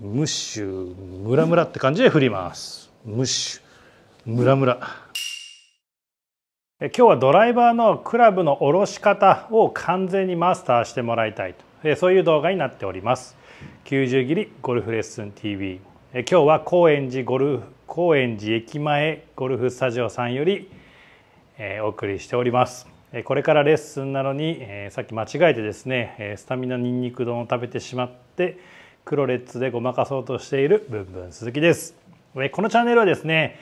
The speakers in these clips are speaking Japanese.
ムッシュムラムラって感じで振りますムッシュムラムラ今日はドライバーのクラブの下ろし方を完全にマスターしてもらいたいとそういう動画になっております90切りゴルフレッスン TV 今日は高円寺ゴルフ高円寺駅前ゴルフスタジオさんよりお送りしておりますこれからレッスンなのにさっき間違えてですねスタミナニンニク丼を食べてしまって黒レッツでごまかそうとしているブンブン鈴木ですこのチャンネルはですね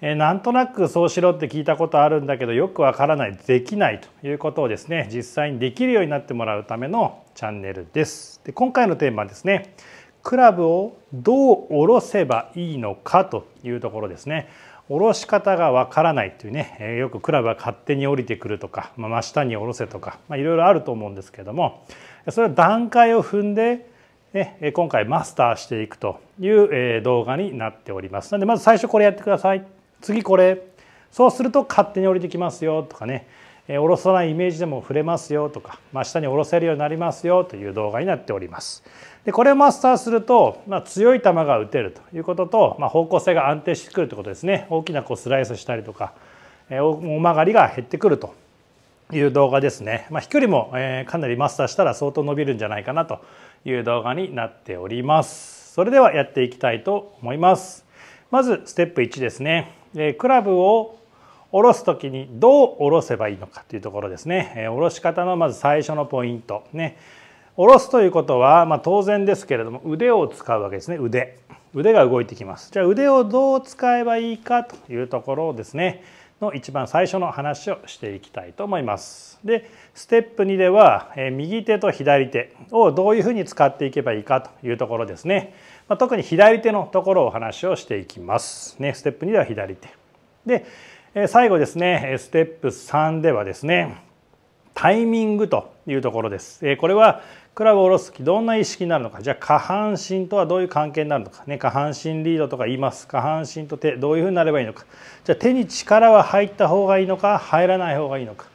なんとなくそうしろって聞いたことあるんだけどよくわからないできないということをですね実際にできるようになってもらうためのチャンネルですで今回のテーマはですねクラブをどう下ろせばいいのかというところですね下ろし方がわからないというねよくクラブは勝手に降りてくるとか、まあ、真下に下ろせとかいろいろあると思うんですけどもそれは段階を踏んでね、今回マスターしていくという動画になっております。なのでまず最初これやってください。次これ。そうすると勝手に降りてきますよとかね、下ろさないイメージでも触れますよとか、まあ、下に下ろせるようになりますよという動画になっております。でこれをマスターすると、まあ、強い球が打てるということと、まあ、方向性が安定してくるということですね。大きなこうスライスしたりとか、大曲がりが減ってくるという動画ですね。まあ、飛距離も、えかなりマスターしたら相当伸びるんじゃないかなという動画になっております。それではやっていきたいと思います。まずステップ1ですね。クラブを下ろすときにどう下ろせばいいのかというところですね。下ろし方のまず最初のポイント。ね、下ろすということは、まあ、当然ですけれども腕を使うわけですね腕。腕が動いてきます。じゃあ腕をどう使えばいいかというところですね。の一番最初の話をしていきたいと思います。でステップ2では、え右手と左手をどういうふうに使っていけばいいかというところですね、まあ、特に左手のところをお話をしていきます。ね、ステップ2では左手で最後ですねステップ3ではですねタイミングというところです。これはクラブを下ろすきどんな意識になるのかじゃあ下半身とはどういう関係になるのか、ね、下半身リードとか言います下半身と手どういうふうになればいいのかじゃあ手に力は入った方がいいのか入らない方がいいのか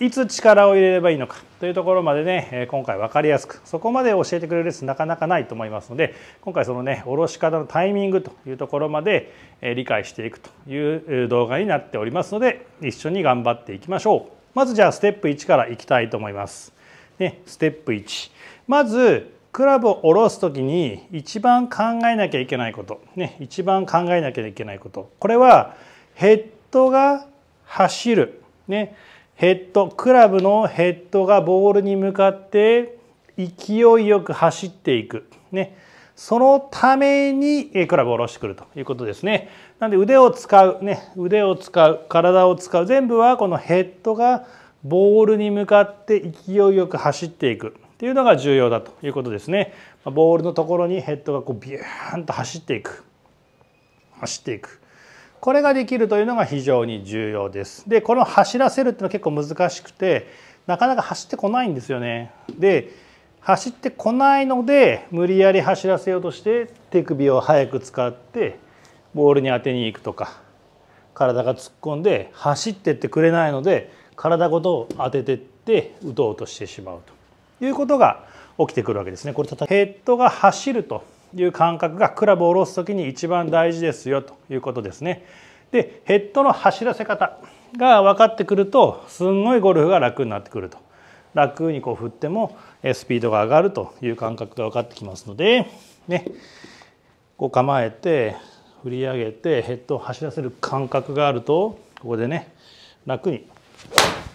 いつ力を入れればいいのかというところまでね今回分かりやすくそこまで教えてくれるレッスンなかなかないと思いますので今回そのね下ろし方のタイミングというところまで理解していくという動画になっておりますので一緒に頑張っていきましょうまずじゃあステップ1からいきたいと思います。ね、ステップ1まずクラブを下ろす時に一番考えなきゃいけないこと、ね、一番考えなきゃいけないことこれはヘッドが走る、ね、ヘッドクラブのヘッドがボールに向かって勢いよく走っていく、ね、そのためにクラブを下ろしてくるということですね。なので腕を使う、ね、腕を使う体を使う全部はこのヘッドがボールに向かって勢いよく走っていくっていうのが重要だということですね。ボールのところにヘッドがこうビューンと走っていく走っていくこれができるというのが非常に重要です。でこの走らせるっていうのは結構難しくてなかなか走ってこないんですよね。で走ってこないので無理やり走らせようとして手首を早く使ってボールに当てに行くとか体が突っ込んで走ってってくれないので体ごと当ててって打とうとしてしまうと。いうことが起きてくるわけですね。これヘッドが走るという感覚がクラブを下ろす時に一番大事ですよということですね。でヘッドの走らせ方が分かってくるとすんごいゴルフが楽になってくると楽にこう振ってもスピードが上がるという感覚が分かってきますので、ね、こう構えて振り上げてヘッドを走らせる感覚があるとここでね楽に、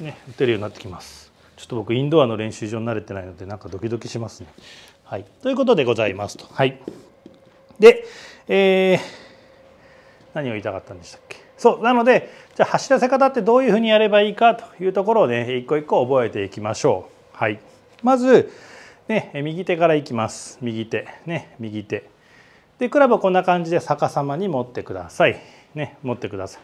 ね、打てるようになってきます。ちょっと僕インドアの練習場に慣れてないのでなんかドキドキしますね。はい、ということでございますと。はい、で、えー、何を言いたかったんでしたっけそうなのでじゃあ走らせ方ってどういうふうにやればいいかというところをね一個一個覚えていきましょう。はい、まず、ね、右手からいきます。右手、ね、右手。でクラブをこんな感じで逆さまに持ってください。ね、持ってください。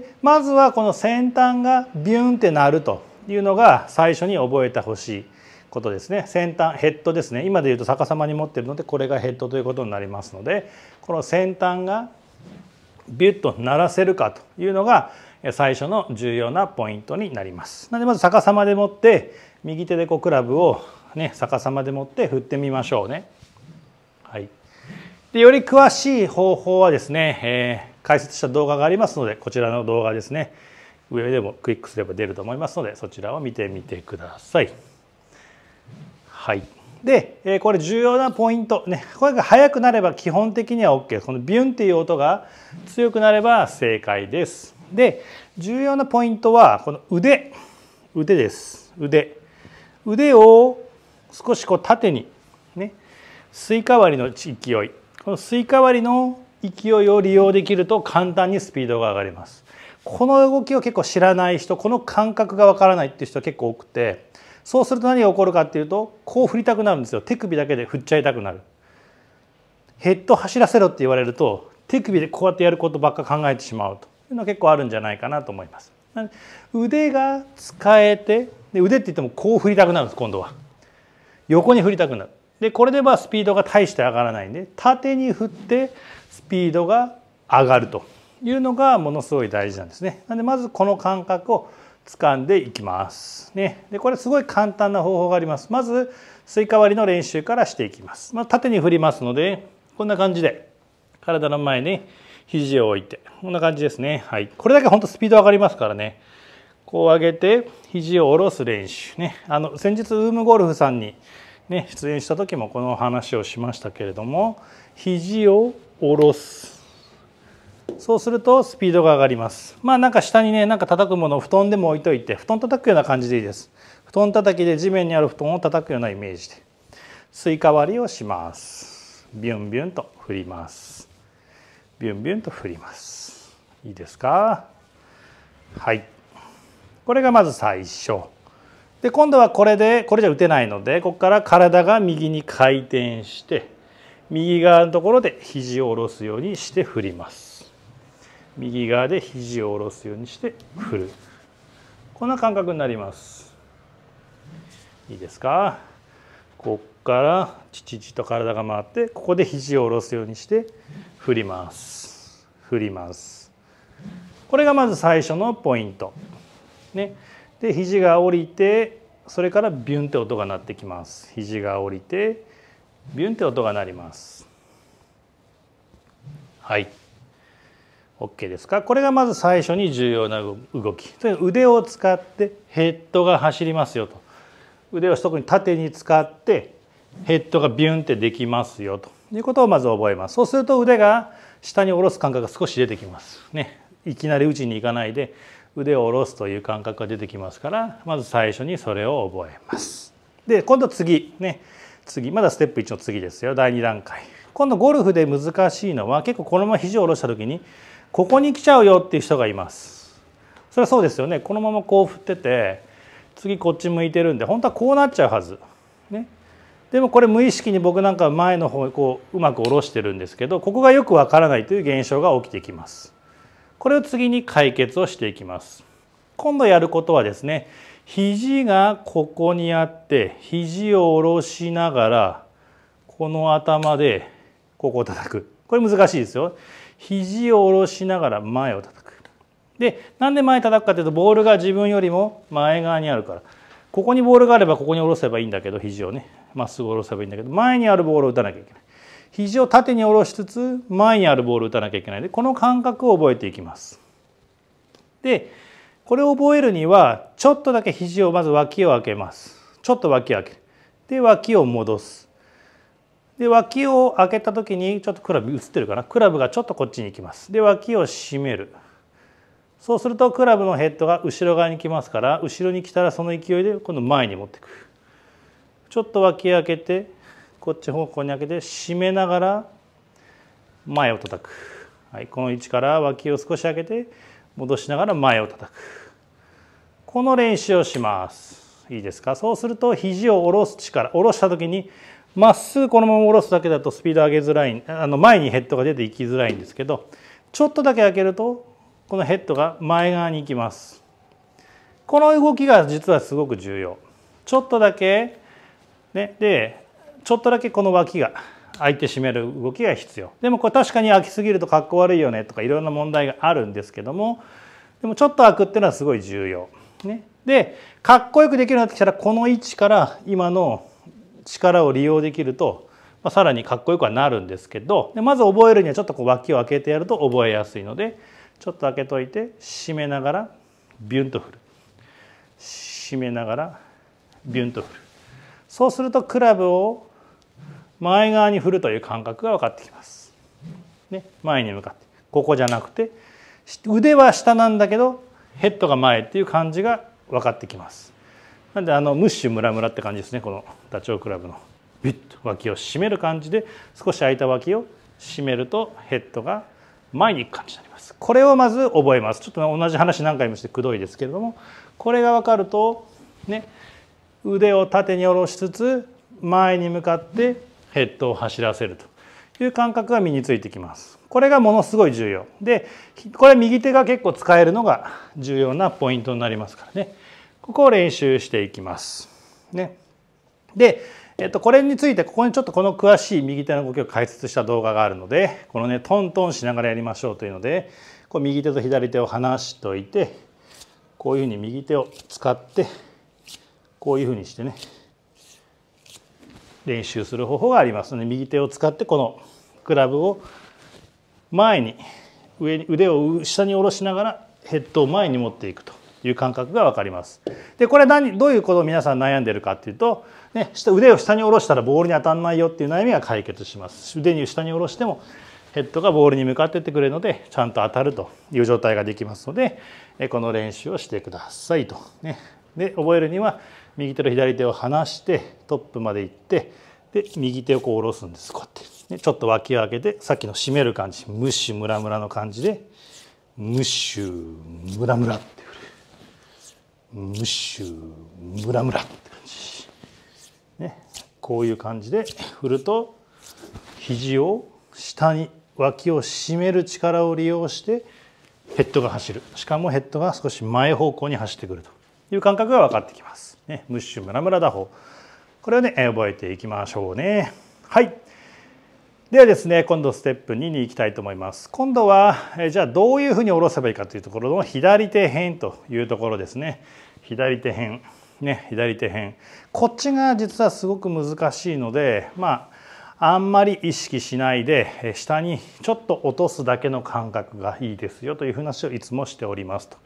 でまずはこの先端がビュンってなるというのが最初に覚えてほしいことですね先端ヘッドですね今でいうと逆さまに持ってるのでこれがヘッドということになりますのでこの先端がビュッと鳴らせるかというのが最初の重要なポイントになります。なのでまず逆さまで持って右手でこうクラブを、ね、逆さまで持って振ってみましょうね。はい、でより詳しい方法はですね、えー、解説した動画がありますのでこちらの動画ですね上でもクリックすれば出ると思いますのでそちらを見てみてください。はい、で、えこれ重要なポイント、ね、これが速くなれば基本的には OK このビュンっていう音が強くなれば正解です。で重要なポイントはこの腕腕です腕腕を少しこう縦にねスイカ割りの勢いこのスイカ割りの勢いを利用できると簡単にスピードが上がりますこの動きを結構知らない人この感覚がわからないっていう人は結構多くてそうすると何が起こるかっていうとこう振りたくなるんですよ手首だけで振っちゃいたくなる。ヘッド走らせろって言われると手首でこうやってやることばっか考えてしまうというのは結構あるんじゃないかなと思います。腕が使えてで腕って言ってもこう振りたくなるんです今度は。横に振りたくなる。でこれでまあスピードが大して上がらないんで縦に振ってスピードが上がると。いうのがものすごい大事なんですね。なんでまずこの感覚を掴んでいきます。ね、でこれすごい簡単な方法があります。まずスイカ割りの練習からしていきます。まあ、縦に振りますのでこんな感じで体の前に肘を置いてこんな感じですね。はい、これだけ本当スピード上がりますからね。こう上げて肘を下ろす練習ね。あの先日ウームゴルフさんにね出演した時もこの話をしましたけれども肘を下ろすそうするとスピードが上がりますまあなんか下にねなんか叩くものを布団でも置いといて布団叩くような感じでいいです布団叩きで地面にある布団を叩くようなイメージでスイカ割りをしますビュンビュンと振りますビュンビュンと振りますいいですかはいこれがまず最初で今度はこれでこれじゃ打てないのでここから体が右に回転して右側のところで肘を下ろすようにして振ります右側で肘を下ろすようにして振るこんな感覚になりますいいですかこっからちちちと体が回ってここで肘を下ろすようにして振ります振りますこれがまず最初のポイントねで肘が下りてそれからビュンって音が鳴ってきます肘が下りてビュンって音が鳴りますはい OK ですかこれがまず最初に重要な動き腕を使ってヘッドが走りますよと腕を特に縦に使ってヘッドがビュンってできますよということをまず覚えますそうすると腕が下に下ろす感覚が少し出てきますねいきなり打ちに行かないで腕を下ろすという感覚が出てきますからまず最初にそれを覚えますで今度次ね次まだステップ1の次ですよ第2段階今度ゴルフで難しいのは結構このまま肘を下ろした時にここに来ちゃうよっていう人がいますそれはそうですよねこのままこう振ってて次こっち向いてるんで本当はこうなっちゃうはず、ね、でもこれ無意識に僕なんか前の方にこううまく下ろしてるんですけどここがよくわからないという現象が起きてきますこれを次に解決をしていきます今度やることはですね肘がここにあって肘を下ろしながらこの頭でここを叩くこれ難しいですよ肘を下ろしながら前を叩く。で、なんで前叩くかというと、ボールが自分よりも前側にあるから。ここにボールがあれば、ここに下ろせばいいんだけど、肘をね、まっすぐ下ろせばいいんだけど、前にあるボールを打たなきゃいけない。肘を縦に下ろしつつ、前にあるボールを打たなきゃいけないで、この感覚を覚えていきます。で、これを覚えるには、ちょっとだけ肘をまず脇を開けます。ちょっと脇を開ける。で、脇を戻す。で脇を開けた時にちょっとクラブ映ってるかなクラブがちょっとこっちに行きますで脇を締めるそうするとクラブのヘッドが後ろ側に来ますから後ろに来たらその勢いで今度前に持ってくちょっと脇開けてこっち方向に開けて締めながら前を叩く、はい、この位置から脇を少し開けて戻しながら前を叩くこの練習をしますいいですかそうすると肘を下ろす力下ろした時にまっすぐこのまま下ろすだけだとスピード上げづらいあの前にヘッドが出ていきづらいんですけどちょっとだけ開けるとこのヘッドが前側に行きますこの動きが実はすごく重要ちょっとだけ、ね、でちょっとだけこの脇が開いて閉める動きが必要でもこれ確かに開きすぎるとかっこ悪いよねとかいろんな問題があるんですけどもでもちょっと開くっていうのはすごい重要、ね、でかっこよくできるようになってきたらこの位置から今の力を利用できると、まあ、さらにかっこよくはなるんですけどでまず覚えるにはちょっとこう脇を開けてやると覚えやすいのでちょっと開けといて締めながらビュンと振る締めながらビュンと振るそうするとクラブを前側に振るという感覚が分かってきます。ね、前に向かってここじゃなくて腕は下なんだけどヘッドが前っていう感じが分かってきます。なんであのムッシュムラムラって感じですねこのダチョウ倶楽部のビッと脇を締める感じで少し空いた脇を締めるとヘッドが前に行く感じになりますこれをまず覚えますちょっと同じ話何回もしてくどいですけれどもこれが分かるとね腕を縦に下ろしつつ前に向かってヘッドを走らせるという感覚が身についてきますこれがものすごい重要でこれ右手が結構使えるのが重要なポイントになりますからねここを練習していきます。ね、で、えっと、これについてここにちょっとこの詳しい右手の動きを解説した動画があるのでこのねトントンしながらやりましょうというのでこう右手と左手を離しておいてこういうふうに右手を使ってこういうふうにしてね練習する方法がありますので右手を使ってこのクラブを前に上に腕を下に下ろしながらヘッドを前に持っていくという感覚が分かります。でこれ何どういうことを皆さん悩んでるかっていうと、ね、腕を下に下ろしたらボールに当たんないよっていう悩みが解決します。腕に下に下ろしてもヘッドがボールに向かってってくれるのでちゃんと当たるという状態ができますのでこの練習をしてくださいと。ね、で覚えるには右手と左手を離してトップまで行ってで右手をこう下ろすんですこうやって、ね、ちょっと脇を開けてさっきの締める感じムッシュムラムラの感じでムッシュムラムラってムッシュムラムラって感じ、ね、こういう感じで振ると肘を下に脇を締める力を利用してヘッドが走るしかもヘッドが少し前方向に走ってくるという感覚が分かってきます、ね、ムッシュムラムラ打法これをね覚えていきましょうねはいではですね今度ステップ2に行きたいと思います今度はじゃあどういうふうに下ろせばいいかというところの左手辺というところですね左手辺ね左手辺こっちが実はすごく難しいのでまああんまり意識しないで下にちょっと落とすだけの感覚がいいですよという話をいつもしておりますと。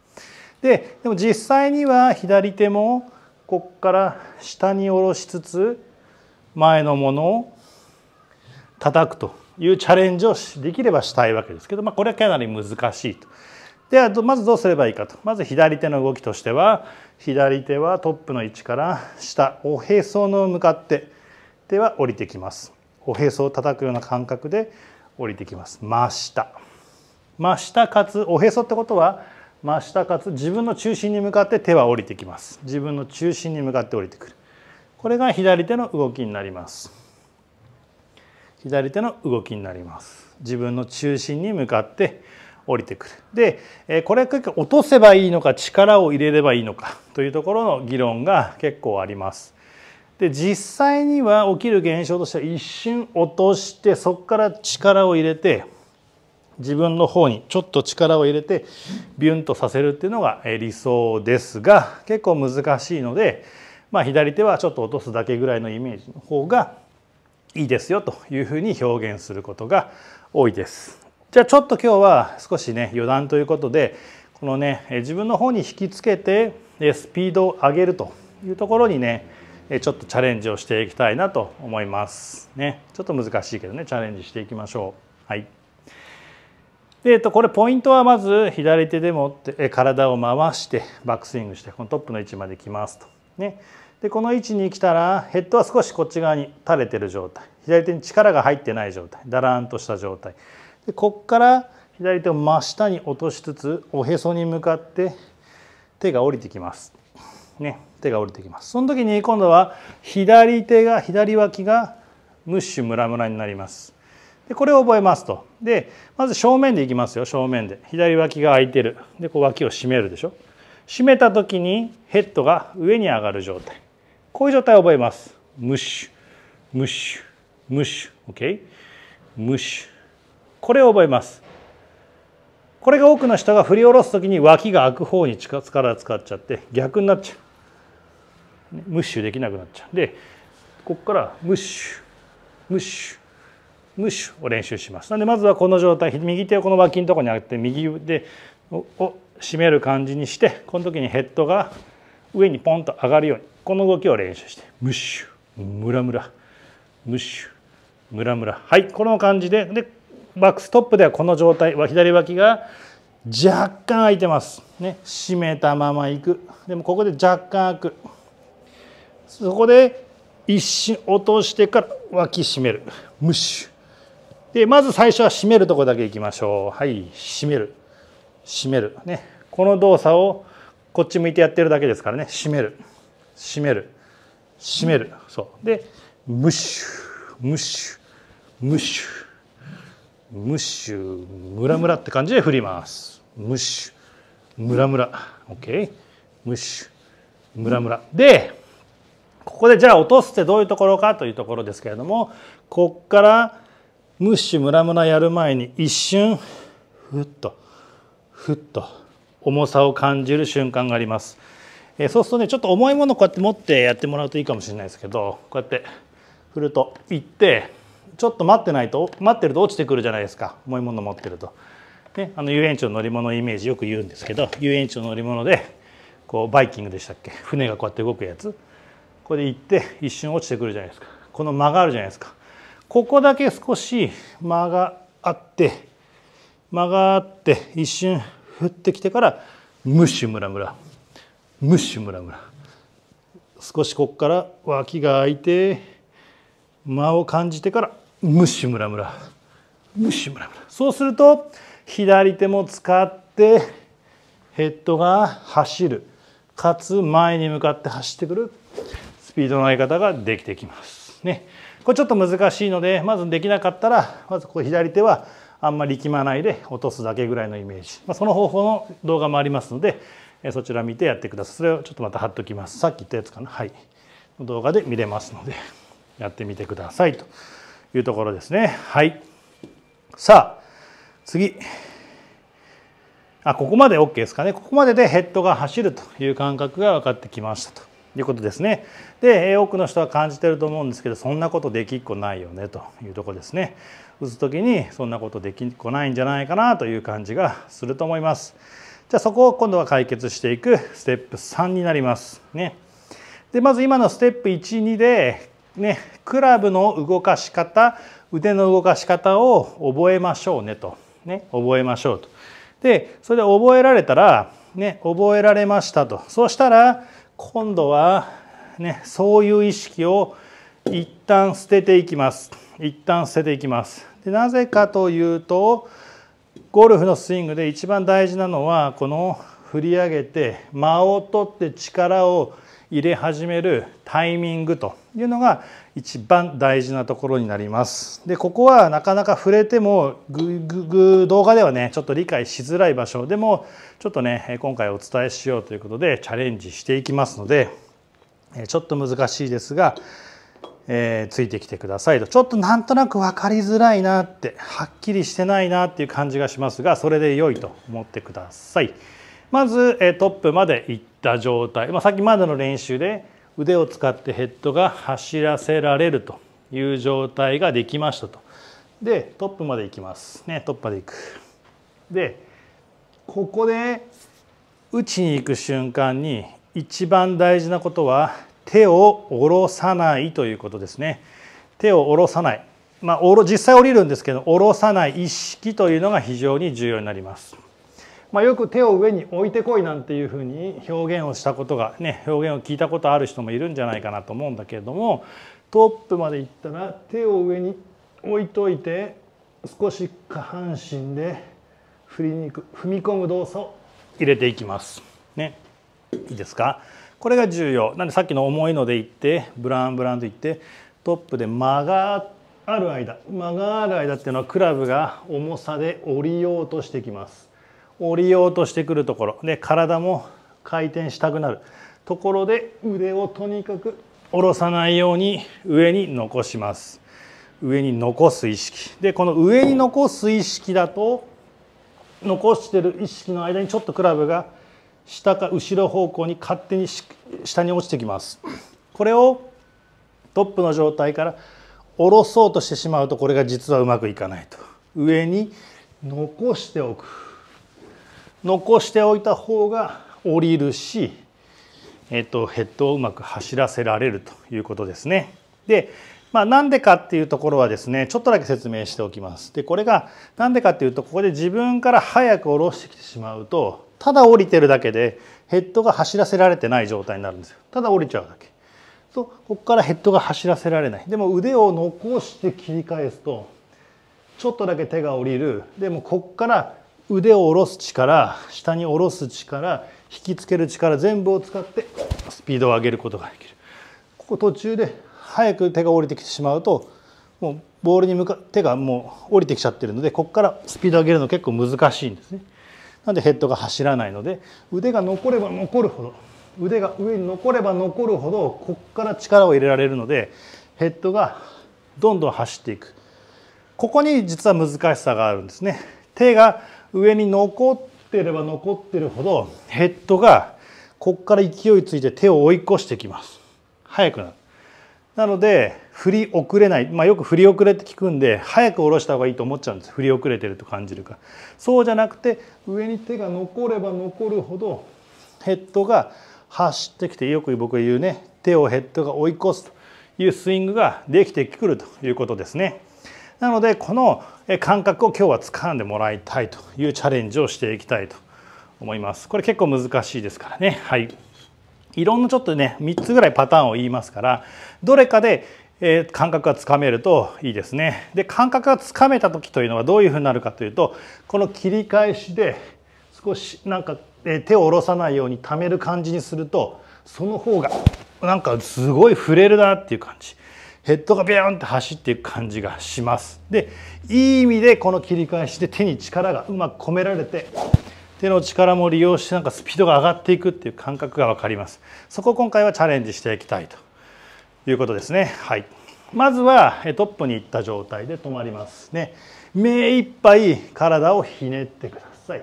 ででも実際には左手もここから下に下ろしつつ前のものを叩くというチャレンジをできればしたいわけですけど、まあ、これはかなり難しいと。ではまずどうすればいいかとまず左手の動きとしては左手はトップの位置から下おへその向かって手は降りてきますおへそを叩くような感覚で降りてきます真下真下かつおへそってことは真下かつ自分の中心に向かって手は降りてきます自分の中心に向かって降りてくるこれが左手の動きになります左手の動きになります自分の中心に向かって降りてくるでこれ結構落とせばいいのか力を入れればいいのかというところの議論が結構ありますで実際には起きる現象としては一瞬落としてそこから力を入れて自分の方にちょっと力を入れてビュンとさせるっていうのが理想ですが結構難しいので、まあ、左手はちょっと落とすだけぐらいのイメージの方がいいですよというふうに表現することが多いです。じゃあちょっと今日は少しね余談ということでこのね自分の方に引きつけてスピードを上げるというところにねちょっとチャレンジをしていきたいなと思います。ね、ちょっと難しいけどねチャレンジしていきましょう。はいでえっと、これポイントはまず左手で持って体を回してバックスイングしてこのトップの位置まで来ますと。ね、でこの位置に来たらヘッドは少しこっち側に垂れてる状態左手に力が入ってない状態だらーんとした状態でこっから左手を真下に落としつつおへそに向かって手が降りてきます。ね、手が降りてきます。その時に今度は左手が左脇がムッシュムラムラになります。でこれを覚えますと。でまず正面でいきますよ正面で。左脇が空いてる。でこう脇を締めるでしょ。締めた時にヘッドが上に上がる状態。こういう状態を覚えます。ムッシュ、ムッシュ、ムッシュ、OK? ムッシュ。これを覚えます。これが多くの人が振り下ろす時に脇が開く方に力使っちゃって逆になっちゃう。ムッシュできなくなっちゃう。で、ここからムッシュ、ムッシュ。ムッシュを練習します。なのでまずはこの状態右手をこの脇のところに上げて右腕を締める感じにしてこの時にヘッドが上にポンと上がるようにこの動きを練習してムッシュムラムラムッシュムラムラはいこの感じででバックストップではこの状態は左脇が若干空いてます、ね、締めたままいくでもここで若干開くそこで一瞬落としてから脇締めるムッシュでまず最初は締めるとこだけいきましょうはい締める締めるねこの動作をこっち向いてやってるだけですからね締める閉める閉めるそうでムッシュムッシュムッシュムッシュムラムラって感じで振りますムッシュムラムラ OK ムッシュムラムラでここでじゃあ落とすってどういうところかというところですけれどもこっからムッシュムラムラやる前に一瞬ふっとふっと重さを感じる瞬間があります。えそうするとねちょっと重いものこうやって持ってやってもらうといいかもしれないですけどこうやって振ると行ってちょっと待ってないと待ってると落ちてくるじゃないですか重いもの持ってると。ね、あの遊園地の乗り物イメージよく言うんですけど遊園地の乗り物でこうバイキングでしたっけ船がこうやって動くやつこれで行って一瞬落ちてくるじゃないですかこの間があるじゃないですかここだけ少し間があって間があって一瞬降ってきてからムッシュムラムラムッシュムラムラ少しここから脇が開いて間を感じてからムッシュムラムラムッシュムラムラそうすると左手も使ってヘッドが走るかつ前に向かって走ってくるスピードの上げ方ができてきますねこれちょっと難しいのでまずできなかったらまずこう左手はあんまり力まないで落とすだけぐらいのイメージ、まあ、その方法の動画もありますのでそちら見てやってくださいそれをちょっとまた貼っときますさっき言ったやつかなはい動画で見れますのでやってみてくださいというところですねはいさあ次あここまで OK ですかねここまででヘッドが走るという感覚が分かってきましたということですねで多くの人は感じてると思うんですけどそんなことできっこないよねというとこですね打つ時にそんなことできっこないんじゃないかなという感じがすると思います。じゃあそこを今度は解決していくステップ3になります。ね、でまず今のステップ12で、ね、クラブの動かし方腕の動かし方を覚えましょうねと。ね、覚えましょうと。でそれで覚えられたら、ね、覚えられましたと。そうしたら今度は、ね、そういう意識を一旦捨てていきます。一旦捨てていきます。でなぜかというとゴルフのスイングで一番大事なのはこの振り上げて間を取って力を入れ始めるタイミングというのが一番大事なところになります。でここはなかなか触れてもグググ動画ではねちょっと理解しづらい場所でもちょっとね今回お伝えしようということでチャレンジしていきますのでちょっと難しいですがえー、ついてきてくださいとちょっとなんとなく分かりづらいなってはっきりしてないなっていう感じがしますがそれで良いと思ってくださいまず、えー、トップまでいった状態、まあ、さっきまでの練習で腕を使ってヘッドが走らせられるという状態ができましたとでトップまで行きますねトップまで行くでここで打ちに行く瞬間に一番大事なことは手を下ろさないということですね手を下ろさないまあ、実際降りるんですけど下ろさない意識というのが非常に重要になります。まあ、よく手を上に置いてこいなんていうふうに表現をしたことがね表現を聞いたことある人もいるんじゃないかなと思うんだけれどもトップまでいったら手を上に置いといて少し下半身で振りに行く踏み込む動作を入れていきます。ね、いいですかこれが重要なんでさっきの重いのでいってブランブランといってトップで間がある間間がある間っていうのはクラブが重さで降りようとしてきます降りようとしてくるところで体も回転したくなるところで腕をとにかく下ろさないように上に残します上に残す意識でこの上に残す意識だと残してる意識の間にちょっとクラブが下か後ろ方向に勝手に下に落ちてきますこれをトップの状態から下ろそうとしてしまうとこれが実はうまくいかないと上に残しておく残しておいた方が降りるし、えっと、ヘッドをうまく走らせられるということですねでまあ、なんでかっていうところはですねちょっとだけ説明しておきます。でこれが何でかっていうとここで自分から早く下ろしてきてしまうとただ降りてるだけでヘッドが走らせられてない状態になるんですよただ降りちゃうだけそうここからヘッドが走らせられないでも腕を残して切り返すとちょっとだけ手が降りるでもここから腕を下ろす力下に下ろす力引きつける力全部を使ってスピードを上げることができるここ途中で早く手が降りてきてしまうともうボールに向か手がもう降りてきちゃってるのでここからスピードを上げるの結構難しいんですね。なんでヘッドが走らないので腕が残れば残るほど腕が上に残れば残るほどここから力を入れられるのでヘッドがどんどん走っていくここに実は難しさがあるんですね手が上に残ってれば残ってるほどヘッドがここから勢いついて手を追い越してきます速くなるなので振り遅れない、まあ、よく振り遅れって聞くんで早く下ろした方がいいと思っちゃうんです振り遅れてると感じるからそうじゃなくて上に手が残れば残るほどヘッドが走ってきてよく僕が言うね手をヘッドが追い越すというスイングができてくるということですねなのでこの感覚を今日は掴んでもらいたいというチャレンジをしていきたいと思いますこれ結構難しいですからねはいいろんなちょっとね3つぐらいパターンを言いますからどれかでえー、感覚がつかめるといいですね。で感覚がつかめた時というのはどういうふうになるかというとこの切り返しで少しなんか、えー、手を下ろさないように溜める感じにするとその方がなんかすごい触れるなっていう感じ。ヘッドがビューンって走っていく感じがします。で、いい意味でこの切り返しで手に力がうまく込められて、手の力も利用してなんかスピードが上がっていくっていう感覚が分かります。そこを今回はチャレンジしていきたいということですね。はい、まずはトップにいった状態で止まりますね。目いっぱい体をひねってください。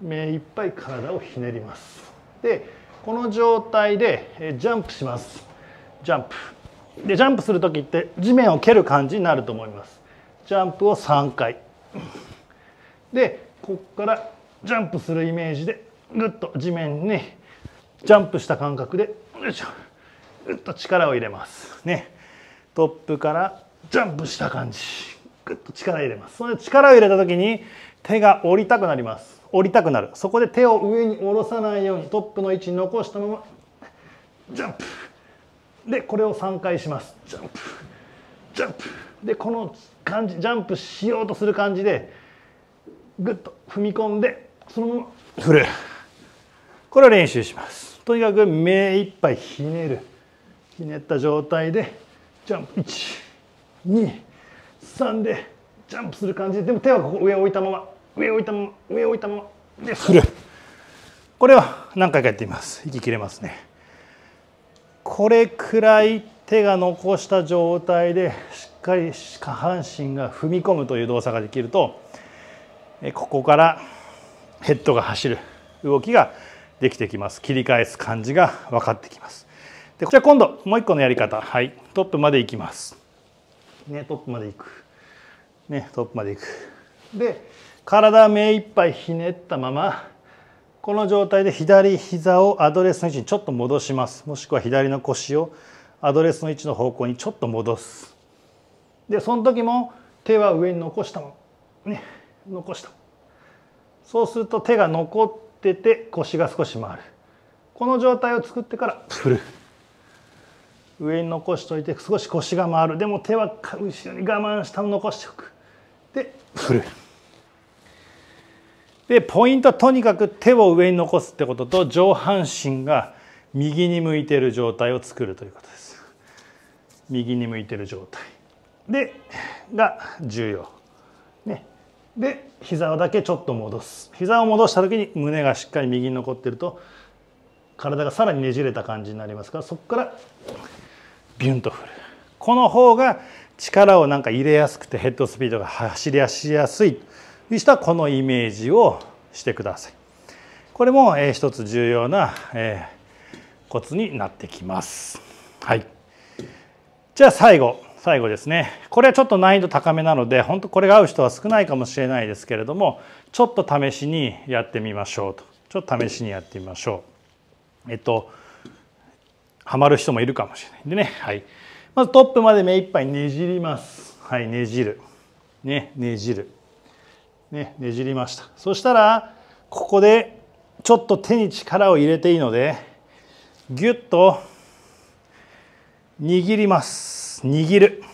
目いっぱい体をひねります。で、この状態でジャンプします。ジャンプ。で、ジャンプする時って地面を蹴る感じになると思います。ジャンプを3回。で、こっからジャンプするイメージでぐっと地面にジャンプした感覚でよいしょぐっと力を入れますねトップからジャンプした感じぐっと力入れますその力を入れた時に手が降りたくなります降りたくなるそこで手を上に下ろさないようにトップの位置に残したままジャンプでこれを3回しますジャンプジャンプでこの感じジャンプしようとする感じでぐっと踏み込んでそのまま振るこれを練習しますとにかく目いっぱいひねるひねった状態でジャンプ123でジャンプする感じででも手はここ上を置いたまま上を置いたまま上を置いたままで振るこれは何回かやってみます息切れますねこれくらい手が残した状態でしっかり下半身が踏み込むという動作ができるとここからヘッドが走る動きができてきます切り返す感じが分かってきますじゃあ今度もう一個のやり方はいトップまでいきます。ねトップまでいく。ねトップまでいく。で体目いっぱいひねったままこの状態で左膝をアドレスの位置にちょっと戻しますもしくは左の腰をアドレスの位置の方向にちょっと戻すでその時も手は上に残したもまね残したそうすると手が残ってて腰が少し回るこの状態を作ってから振る。上に残しといて少し腰が回るでも手は後ろに我慢したの残しておくで振るでポイントはとにかく手を上に残すってことと上半身が右に向いている状態を作るということです右に向いている状態でが重要ねで膝をだけちょっと戻す膝を戻した時に胸がしっかり右に残ってると体がさらにねじれた感じになりますからそこからビュンと振るこの方が力をなんか入れやすくてヘッドスピードが走りやしやすいとしたこのイメージをしてくださいこれも、え一つ重要な、えコツになってきますはいじゃあ最後最後ですねこれはちょっと難易度高めなので本当これが合う人は少ないかもしれないですけれどもちょっと試しにやってみましょうとちょっと試しにやってみましょうえっとはまる人もいるかもしれないんでね。はい。まずトップまで目いっぱいねじります。はい、ねじる。ね、ねじる。ね、ねじりました。そしたら、ここでちょっと手に力を入れていいので、ぎゅっと握ります。握る。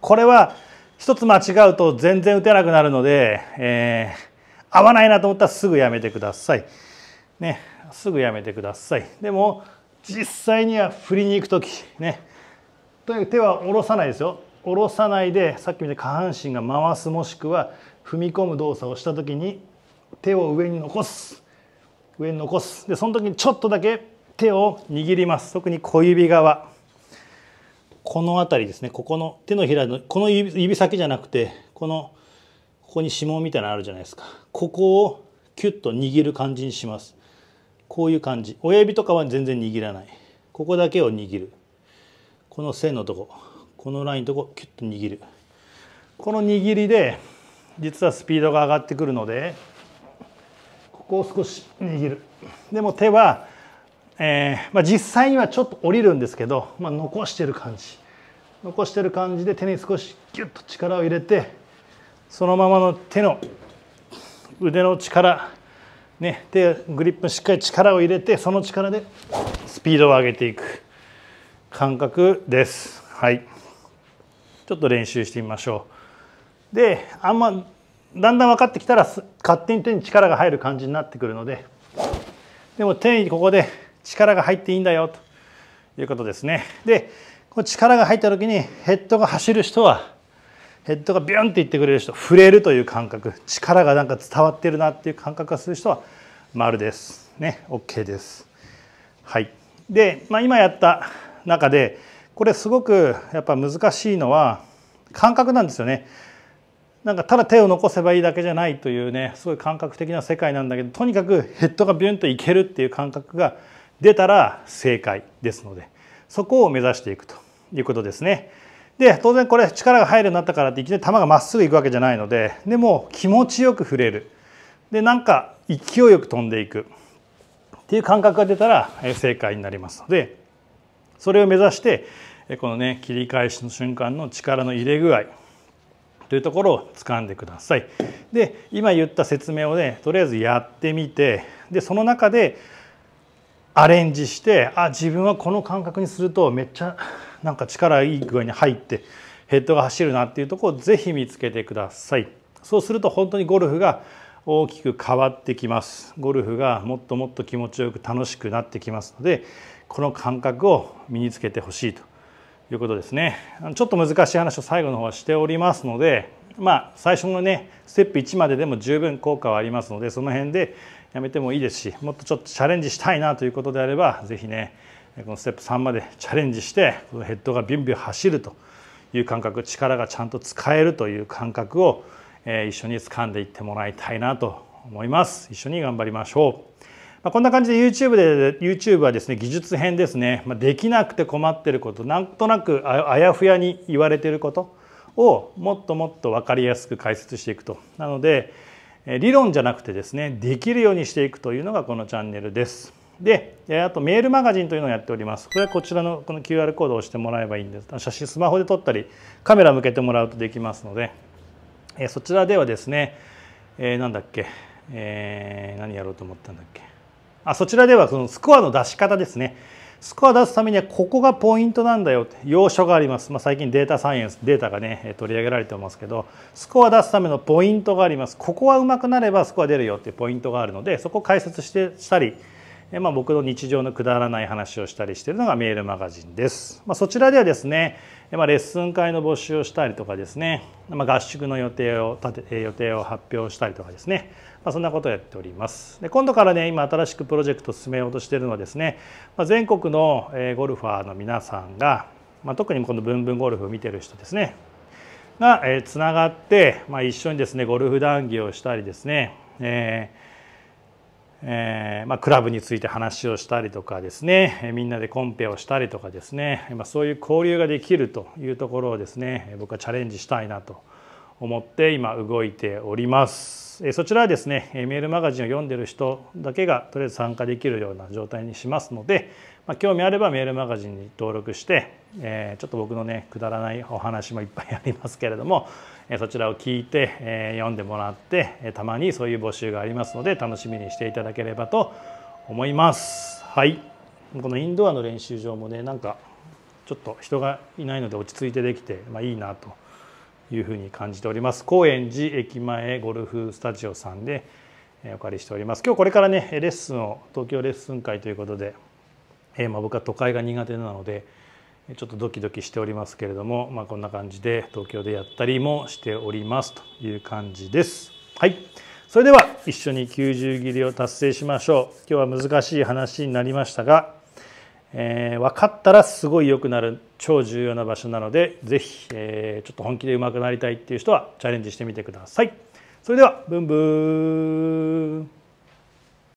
これは一つ間違うと全然打てなくなるので、えー、合わないなと思ったらすぐやめてください。ね、すぐやめてください。でも、実際には振りに行く時ねという手は下ろさないですよ下ろさないでさっきみた下半身が回すもしくは踏み込む動作をした時に手を上に残す上に残すでその時にちょっとだけ手を握ります特に小指側この辺りですねここの手のひらのこの指先じゃなくてこのここに指紋みたいなのあるじゃないですかここをキュッと握る感じにしますこういう感じ親指とかは全然握らないここだけを握るこの線のとここのラインのとこキュッと握るこの握りで実はスピードが上がってくるのでここを少し握るでも手は、えーまあ、実際にはちょっと降りるんですけど、まあ、残してる感じ残してる感じで手に少しギュッと力を入れてそのままの手の腕の力ね、でグリップにしっかり力を入れてその力でスピードを上げていく感覚です。はい、ちょっと練習してみましょう。であんまだんだん分かってきたら勝手に手に力が入る感じになってくるのででも手にここで力が入っていいんだよということですね。でこの力が入った時にヘッドが走る人はヘッドがビュンっていってくれる人触れるという感覚力がなんか伝わってるなっていう感覚がする人は丸ですね OK です。はい、で、まあ、今やった中でこれすごくやっぱ難しいのは感覚なんですよね。なんかただ手を残せばいいだけじゃないというねすごい感覚的な世界なんだけどとにかくヘッドがビュンといけるっていう感覚が出たら正解ですのでそこを目指していくということですね。で当然これ力が入るようになったからっていきなり球がまっすぐいくわけじゃないのででも気持ちよく振れるでなんか勢いよく飛んでいくっていう感覚が出たら正解になりますのでそれを目指してこのね切り返しの瞬間の力の入れ具合というところを掴んでください。で今言った説明をねとりあえずやってみてでその中でアレンジしてあ自分はこの感覚にするとめっちゃなんか力いい具合に入ってヘッドが走るなっていうとこをぜひ見つけてくださいそうすると本当にゴルフが大きく変わってきますゴルフがもっともっと気持ちよく楽しくなってきますのでこの感覚を身につけてほしいということですねちょっと難しい話を最後の方はしておりますのでまあ最初のねステップ1まででも十分効果はありますのでその辺でやめてもいいですしもっとちょっとチャレンジしたいなということであれば是非ねこのステップ3までチャレンジしてこのヘッドがビュンビュン走るという感覚力がちゃんと使えるという感覚を、え一緒に掴んでいってもらいたいなと思います一緒に頑張りましょう、まあ、こんな感じで YouTube で YouTube はですね技術編ですね、まあ、できなくて困ってることなんとなくあやふやに言われてることをもっともっと分かりやすく解説していくとなので理論じゃなくてですねできるようにしていくというのがこのチャンネルですで、あとメールマガジンというのをやっております。これはこちらのこの QR コードを押してもらえばいいんです。写真スマホで撮ったり、カメラ向けてもらうとできますので、えそちらではですね、えー、なんだっけ、えー、何やろうと思ったんだっけ。あ、そちらではそのスコアの出し方ですね。スコア出すためにはここがポイントなんだよって要所があります、まあ、最近データサイエンスデータがね取り上げられてますけどスコア出すためのポイントがありますここはうまくなればスコア出るよっていうポイントがあるのでそこを解説してしたりまあ、僕の日常のくだらない話をしたりしているのがメールマガジンです。まあ、そちらではですね、まあ、レッスン会の募集をしたりとかですね、まあ、合宿の予定を立て予定を発表したりとかですね、まあ、そんなことをやっております。で今度からね、今新しくプロジェクトを進めようとしているのはですね、まあ、全国のゴルファーの皆さんが、まあ、特にこのブンブンゴルフを見てる人ですね、がつながって、まあ、一緒にですねゴルフ談義をしたりですね、えーえーまあ、クラブについて話をしたりとかですねみんなでコンペをしたりとかですね、まあ、そういう交流ができるというところをですね僕はチャレンジしたいなと思って今動いております。そちらはですねメールマガジンを読んでる人だけがとりあえず参加できるような状態にしますので、まあ、興味あればメールマガジンに登録して、えー、ちょっと僕のねくだらないお話もいっぱいありますけれども、えそちらを聞いて、え読んでもらって、たまにそういう募集がありますので楽しみにしていただければと思います。はいこのインドアの練習場もねなんかちょっと人がいないので落ち着いてできて、まあ、いいなと。いうふうに感じております高円寺駅前ゴルフスタジオさんでお借りしております今日これからねレッスンを東京レッスン会ということで、えー、まあ僕は都会が苦手なのでちょっとドキドキしておりますけれども、まあ、こんな感じで東京でやったりもしておりますという感じです。はいそれでは一緒に90切りを達成しましょう。今日は難しい話になりましたがえー、分かったらすごい良くなる超重要な場所なので是非、えー、ちょっと本気で上手くなりたいっていう人はチャレンジしてみてください。それではブンブー